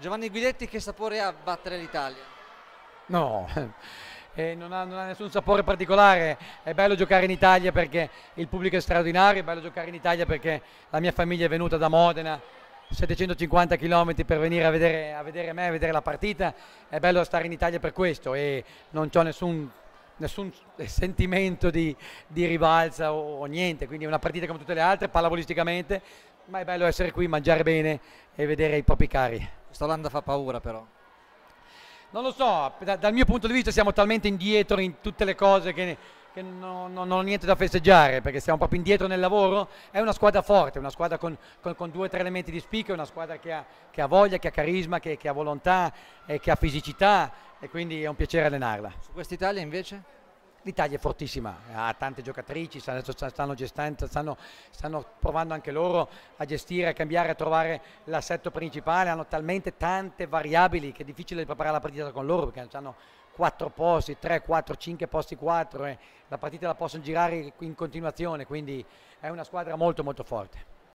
Giovanni Guidetti che sapore ha battere l'Italia? No, eh, non, ha, non, ha, nessun sapore particolare, è bello giocare in Italia perché il pubblico è straordinario, è bello giocare in Italia perché la mia famiglia è venuta da Modena, 750 km per venire a vedere, a vedere me, a vedere la partita, è bello stare in Italia per questo e non ho nessun nessun sentimento di, di rivalsa o, o, niente, quindi è una partita come tutte le altre, pallavolisticamente, ma è bello essere qui, mangiare bene e vedere i propri cari. Olanda fa paura però. Non lo so, da, dal mio punto di vista siamo talmente indietro in tutte le cose che, che non, non, non, ho niente da festeggiare perché siamo proprio indietro nel lavoro. È una squadra forte, una squadra con, con, con due o tre elementi di spicco, una squadra che ha, che ha voglia, che ha carisma, che, che ha volontà, eh, che ha fisicità e quindi è un piacere allenarla. Su quest'Italia invece? l'Italia è fortissima, ha tante giocatrici, stanno, gestendo, stanno, stanno, provando anche loro a gestire, a cambiare, a trovare l'assetto principale, hanno talmente tante variabili che è difficile preparare la partita con loro perché hanno 4 posti, 3, 4, 5 posti, 4 e eh. la partita la possono girare in continuazione, quindi è una squadra molto molto forte.